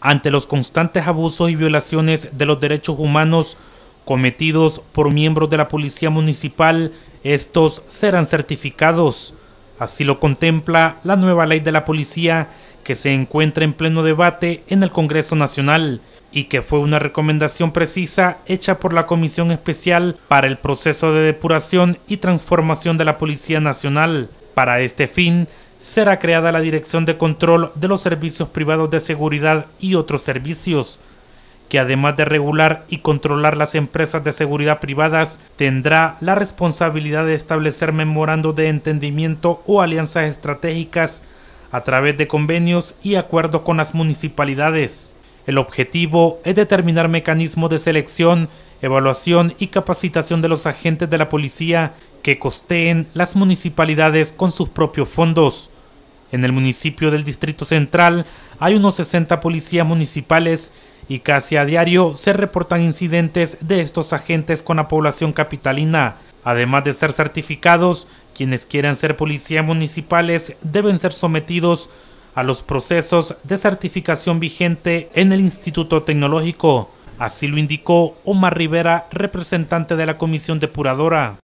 ante los constantes abusos y violaciones de los derechos humanos cometidos por miembros de la Policía Municipal, estos serán certificados. Así lo contempla la nueva ley de la policía que se encuentra en pleno debate en el Congreso Nacional y que fue una recomendación precisa hecha por la Comisión Especial para el Proceso de Depuración y Transformación de la Policía Nacional. Para este fin, será creada la Dirección de Control de los Servicios Privados de Seguridad y otros servicios, que además de regular y controlar las empresas de seguridad privadas, tendrá la responsabilidad de establecer memorandos de entendimiento o alianzas estratégicas a través de convenios y acuerdos con las municipalidades. El objetivo es determinar mecanismos de selección evaluación y capacitación de los agentes de la policía que costeen las municipalidades con sus propios fondos. En el municipio del Distrito Central hay unos 60 policías municipales y casi a diario se reportan incidentes de estos agentes con la población capitalina. Además de ser certificados, quienes quieran ser policías municipales deben ser sometidos a los procesos de certificación vigente en el Instituto Tecnológico. Así lo indicó Omar Rivera, representante de la comisión depuradora.